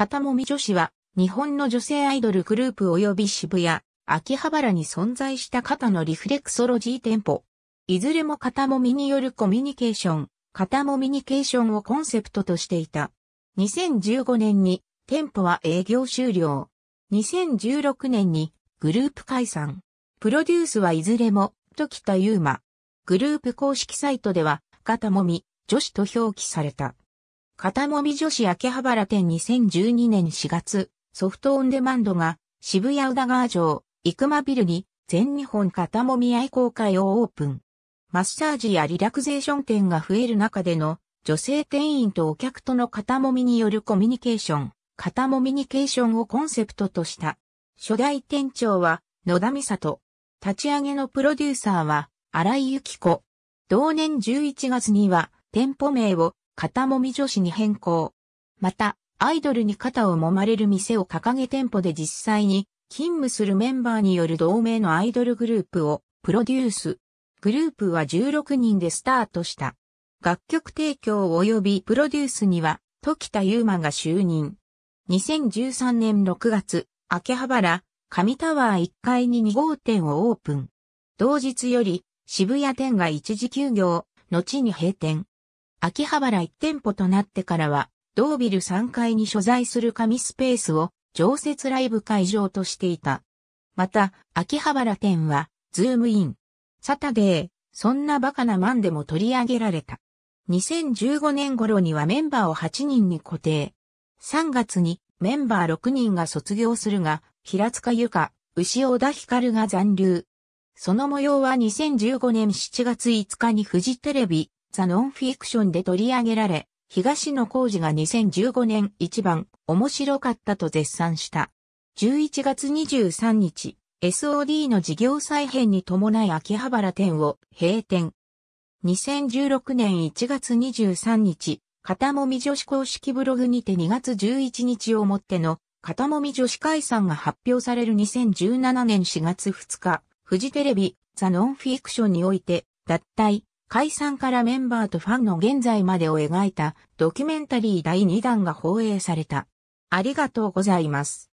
片もみ女子は、日本の女性アイドルグループ及び渋谷、秋葉原に存在した肩のリフレクソロジー店舗。いずれも肩もみによるコミュニケーション、肩もみニケーションをコンセプトとしていた。2015年に店舗は営業終了。2016年にグループ解散。プロデュースはいずれも、ときたゆうま。グループ公式サイトでは、肩もみ、女子と表記された。片もみ女子秋葉原店2012年4月、ソフトオンデマンドが渋谷宇田川城、生マビルに全日本片もみ愛好会をオープン。マッサージやリラクゼーション店が増える中での女性店員とお客との片もみによるコミュニケーション、片もみニケーションをコンセプトとした。初代店長は野田美里。立ち上げのプロデューサーは荒井幸子。同年11月には店舗名を肩もみ女子に変更。また、アイドルに肩を揉まれる店を掲げ店舗で実際に勤務するメンバーによる同盟のアイドルグループをプロデュース。グループは16人でスタートした。楽曲提供及びプロデュースには、時田優馬が就任。2013年6月、秋葉原、上タワー1階に2号店をオープン。同日より、渋谷店が一時休業、後に閉店。秋葉原1店舗となってからは、同ビル3階に所在する紙スペースを常設ライブ会場としていた。また、秋葉原店は、ズームイン、サタデー、そんなバカなマンでも取り上げられた。2015年頃にはメンバーを8人に固定。3月にメンバー6人が卒業するが、平塚由か、牛尾田光が残留。その模様は2015年7月5日にフジテレビザ・ノンフィクションで取り上げられ、東野幸治が2015年一番面白かったと絶賛した。11月23日、SOD の事業再編に伴い秋葉原店を閉店。2016年1月23日、片もみ女子公式ブログにて2月11日をもっての片もみ女子解散が発表される2017年4月2日、フジテレビ、ザ・ノンフィクションにおいて、脱退、解散からメンバーとファンの現在までを描いたドキュメンタリー第2弾が放映された。ありがとうございます。